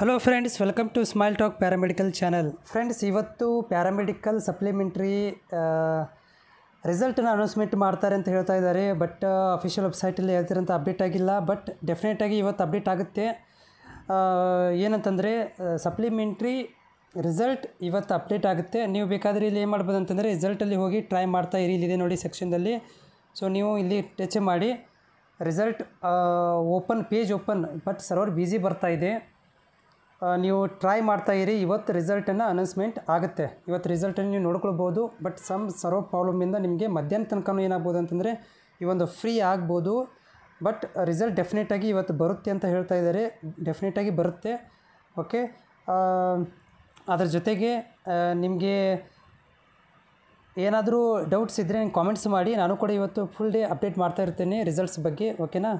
hello friends welcome to smile talk paramedical channel friends ಇವತ್ತು paramedical supplementary ರಿಸಲ್ಟನ್ನು announcement ಮಾಡ್ತಾರೆ ಅಂತ ಹೇಳ್ತಾ ಇದ್ದಾರೆ ಬಟ್ ಅಫಿಷಿಯಲ್ ವೆಬ್ಸೈಟಲ್ಲಿ ಹೇಳ್ತಿರೋಂಥ ಅಪ್ಡೇಟ್ ಆಗಿಲ್ಲ ಬಟ್ ಡೆಫಿನೆಟಾಗಿ ಇವತ್ತು ಅಪ್ಡೇಟ್ ಆಗುತ್ತೆ ಏನಂತಂದರೆ ಸಪ್ಲಿಮೆಂಟ್ರಿ ರಿಸಲ್ಟ್ ಇವತ್ತು ಅಪ್ಡೇಟ್ ಆಗುತ್ತೆ ನೀವು ಬೇಕಾದರೆ ಇಲ್ಲಿ ಏನು ಮಾಡ್ಬೋದು ಅಂತಂದರೆ ರಿಸಲ್ಟಲ್ಲಿ ಹೋಗಿ ಟ್ರೈ ಮಾಡ್ತಾ ಇರಿ ಇಲ್ಲಿದೆ ನೋಡಿ ಸೆಕ್ಷನ್ದಲ್ಲಿ ಸೊ ನೀವು ಇಲ್ಲಿ ಟಚ್ ಮಾಡಿ result open page open but server busy ಬರ್ತಾ ಇದೆ ನೀವು ಟ್ರೈ ಮಾಡ್ತಾ ಇರಿ ಇವತ್ತು ರಿಸಲ್ಟನ್ನು ಅನೌನ್ಸ್ಮೆಂಟ್ ಆಗುತ್ತೆ ಇವತ್ತು ರಿಸಲ್ಟನ್ನು ನೀವು ನೋಡ್ಕೊಳ್ಬೋದು ಬಟ್ ಸಮ್ ಸರ್ವ ಪ್ರಾಬ್ಲಮಿಂದ ನಿಮಗೆ ಮಧ್ಯಾಹ್ನ ತನಕನೂ ಏನಾಗ್ಬೋದು ಅಂತಂದರೆ ಈ ಒಂದು ಫ್ರೀ ಆಗ್ಬೋದು ಬಟ್ ರಿಸಲ್ಟ್ ಡೆಫಿನೆಟಾಗಿ ಇವತ್ತು ಬರುತ್ತೆ ಅಂತ ಹೇಳ್ತಾ ಇದ್ದಾರೆ ಡೆಫಿನೆಟಾಗಿ ಬರುತ್ತೆ ಓಕೆ ಅದ್ರ ಜೊತೆಗೆ ನಿಮಗೆ ಏನಾದರೂ ಡೌಟ್ಸ್ ಇದ್ದರೆ ಕಾಮೆಂಟ್ಸ್ ಮಾಡಿ ನಾನು ಕೂಡ ಇವತ್ತು ಫುಲ್ ಡೇ ಅಪ್ಡೇಟ್ ಮಾಡ್ತಾ ಇರ್ತೇನೆ ರಿಸಲ್ಟ್ಸ್ ಬಗ್ಗೆ ಓಕೆನಾ